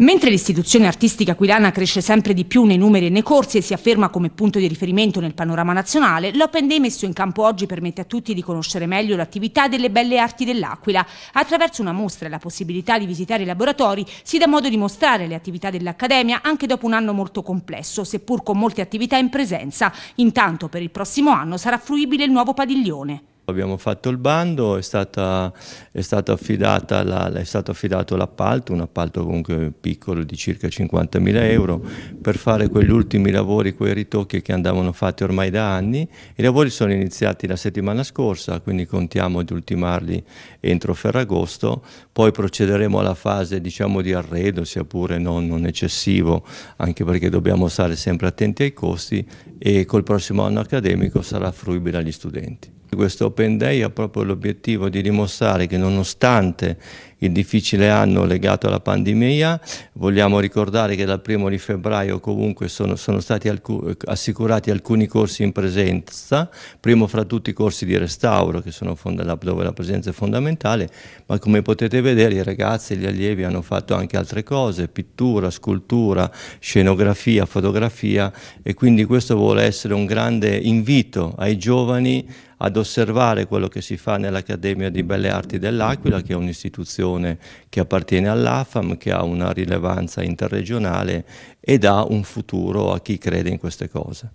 Mentre l'istituzione artistica aquilana cresce sempre di più nei numeri e nei corsi e si afferma come punto di riferimento nel panorama nazionale, l'Open Day messo in campo oggi permette a tutti di conoscere meglio l'attività delle belle arti dell'Aquila. Attraverso una mostra e la possibilità di visitare i laboratori si dà modo di mostrare le attività dell'Accademia anche dopo un anno molto complesso, seppur con molte attività in presenza. Intanto per il prossimo anno sarà fruibile il nuovo padiglione. Abbiamo fatto il bando, è, stata, è, stato la, è, stato affidato l'appalto, un appalto comunque piccolo di circa 50.000 euro, per fare quegli ultimi lavori, quei ritocchi che andavano fatti ormai da anni. I lavori sono iniziati la settimana scorsa, quindi contiamo di ultimarli entro Ferragosto, poi procederemo alla fase diciamo, di arredo, sia pure non, non eccessivo, anche perché dobbiamo stare sempre attenti ai costi e col prossimo anno accademico sarà fruibile agli studenti. Questo Open Day ha proprio l'obiettivo di dimostrare che nonostante il difficile anno legato alla pandemia, vogliamo ricordare che dal primo di febbraio comunque sono, sono stati alc assicurati alcuni corsi in presenza, primo fra tutti i corsi di restauro che sono dove la presenza è fondamentale, ma come potete vedere i ragazzi e gli allievi hanno fatto anche altre cose, pittura, scultura, scenografia, fotografia e quindi questo vuole essere un grande invito ai giovani ad osservare quello che si fa nell'Accademia di Belle Arti dell'Aquila, che è un'istituzione che appartiene all'AFAM, che ha una rilevanza interregionale e dà un futuro a chi crede in queste cose.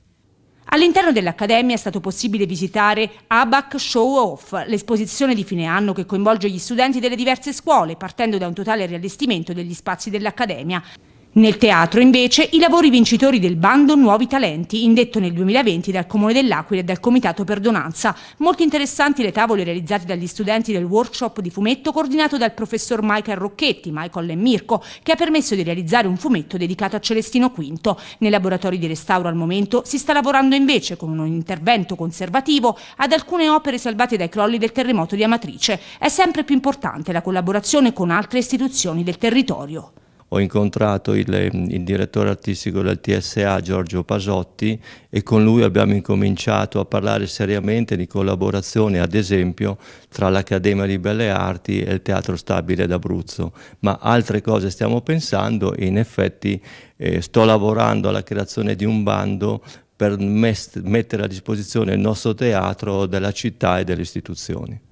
All'interno dell'Accademia è stato possibile visitare ABAC Show Off, l'esposizione di fine anno che coinvolge gli studenti delle diverse scuole, partendo da un totale riallestimento degli spazi dell'Accademia. Nel teatro, invece, i lavori vincitori del bando Nuovi Talenti, indetto nel 2020 dal Comune dell'Aquila e dal Comitato Perdonanza. Molto interessanti le tavole realizzate dagli studenti del workshop di fumetto coordinato dal professor Michael Rocchetti, Michael e Mirko, che ha permesso di realizzare un fumetto dedicato a Celestino V. Nei laboratori di restauro al momento si sta lavorando invece con un intervento conservativo ad alcune opere salvate dai crolli del terremoto di Amatrice. È sempre più importante la collaborazione con altre istituzioni del territorio ho incontrato il, ehm, il direttore artistico del TSA Giorgio Pasotti e con lui abbiamo incominciato a parlare seriamente di collaborazione ad esempio tra l'Accademia di Belle Arti e il Teatro Stabile d'Abruzzo, ma altre cose stiamo pensando e in effetti eh, sto lavorando alla creazione di un bando per mettere a disposizione il nostro teatro della città e delle istituzioni.